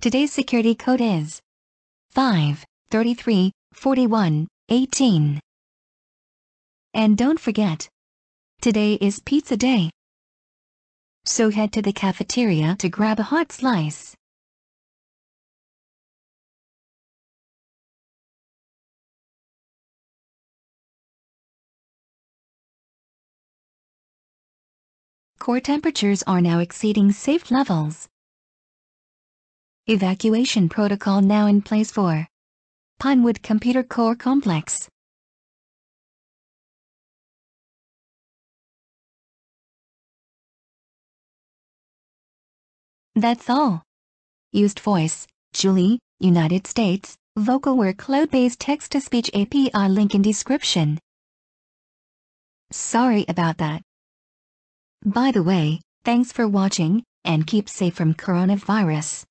Today's security code is 5 33 41 18. And don't forget, today is pizza day. So head to the cafeteria to grab a hot slice. Core temperatures are now exceeding safe levels. Evacuation protocol now in place for Pinewood Computer Core Complex. That's all. Used voice, Julie, United States, VocalWare cloud-based text-to-speech API link in description. Sorry about that. By the way, thanks for watching, and keep safe from coronavirus.